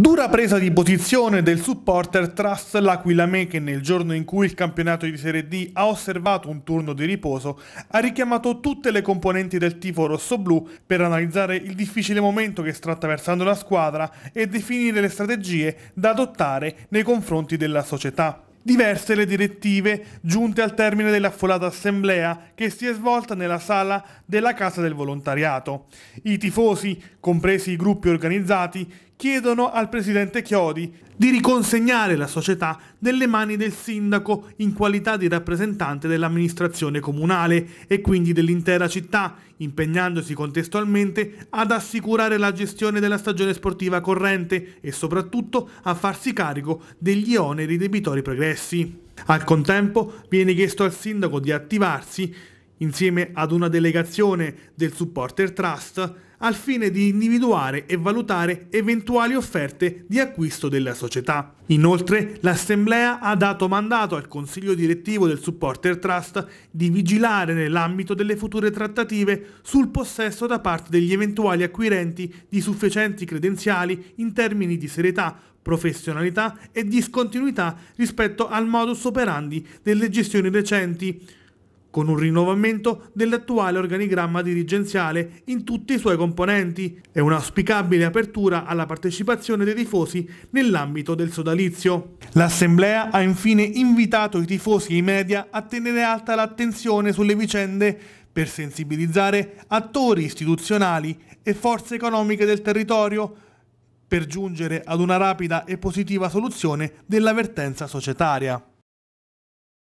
Dura presa di posizione del supporter Trust L'Aquila L'Aquilame che nel giorno in cui il campionato di Serie D ha osservato un turno di riposo ha richiamato tutte le componenti del tifo rossoblù per analizzare il difficile momento che sta attraversando la squadra e definire le strategie da adottare nei confronti della società. Diverse le direttive giunte al termine dell'affolata assemblea che si è svolta nella sala della Casa del Volontariato. I tifosi, compresi i gruppi organizzati, chiedono al presidente Chiodi di riconsegnare la società nelle mani del sindaco in qualità di rappresentante dell'amministrazione comunale e quindi dell'intera città, impegnandosi contestualmente ad assicurare la gestione della stagione sportiva corrente e soprattutto a farsi carico degli oneri debitori pregressi. Al contempo viene chiesto al sindaco di attivarsi insieme ad una delegazione del Supporter Trust, al fine di individuare e valutare eventuali offerte di acquisto della società. Inoltre, l'Assemblea ha dato mandato al Consiglio direttivo del Supporter Trust di vigilare nell'ambito delle future trattative sul possesso da parte degli eventuali acquirenti di sufficienti credenziali in termini di serietà, professionalità e discontinuità rispetto al modus operandi delle gestioni recenti con un rinnovamento dell'attuale organigramma dirigenziale in tutti i suoi componenti e un'auspicabile apertura alla partecipazione dei tifosi nell'ambito del sodalizio. L'Assemblea ha infine invitato i tifosi e i media a tenere alta l'attenzione sulle vicende per sensibilizzare attori istituzionali e forze economiche del territorio per giungere ad una rapida e positiva soluzione dell'avvertenza societaria.